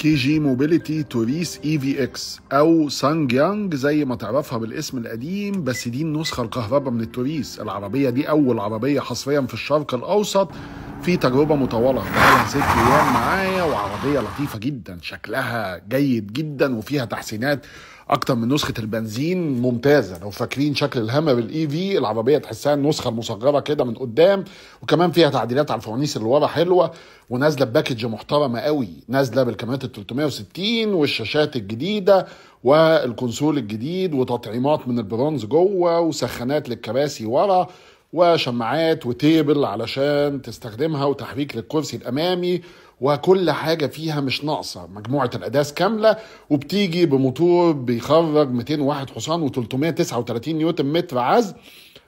كي جي موبيليتي توريس اي e في اكس او سانج يانج زي ما تعرفها بالاسم القديم بس دي النسخه الكهرباء من التوريس العربيه دي اول عربيه حصريا في الشرق الاوسط في تجربه مطوله بقالها ست ايام معايا عربية لطيفة جدا شكلها جيد جدا وفيها تحسينات اكتر من نسخه البنزين ممتازه لو فاكرين شكل الهامر الاي في e العربيه تحسها النسخه المصغره كده من قدام وكمان فيها تعديلات على الفوانيس اللي ورا حلوه ونازله بباكج محترمه قوي نازله بالكاميرات ال 360 والشاشات الجديده والكونسول الجديد وتطعيمات من البرونز جوه وسخانات للكراسي ورا وشماعات وتيبل علشان تستخدمها وتحريك للكرسي الامامي وكل حاجه فيها مش ناقصه مجموعه الاداس كامله وبتيجي بموتور بيخرج 201 حصان و339 نيوتن متر عزم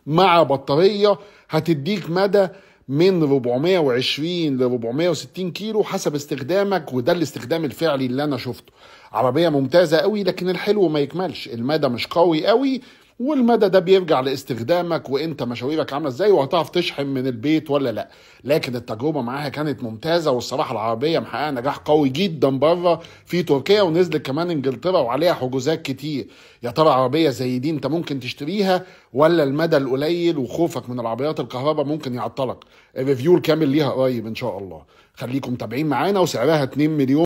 مع بطاريه هتديك مدى من 420 ل 460 كيلو حسب استخدامك وده الاستخدام الفعلي اللي انا شفته عربيه ممتازه قوي لكن الحلو ما يكملش المدى مش قوي قوي والمدى ده بيرجع لاستخدامك وانت مشاويرك عامله ازاي وهتعرف تشحن من البيت ولا لا لكن التجربه معاها كانت ممتازه والصراحه العربيه محققه نجاح قوي جدا بره في تركيا ونزلت كمان انجلترا وعليها حجوزات كتير يا ترى عربيه زي دي انت ممكن تشتريها ولا المدى القليل وخوفك من العربيات الكهرباء ممكن يعطلك الريفيو الكامل ليها قريب ان شاء الله خليكم متابعين معانا وسعرها 2 مليون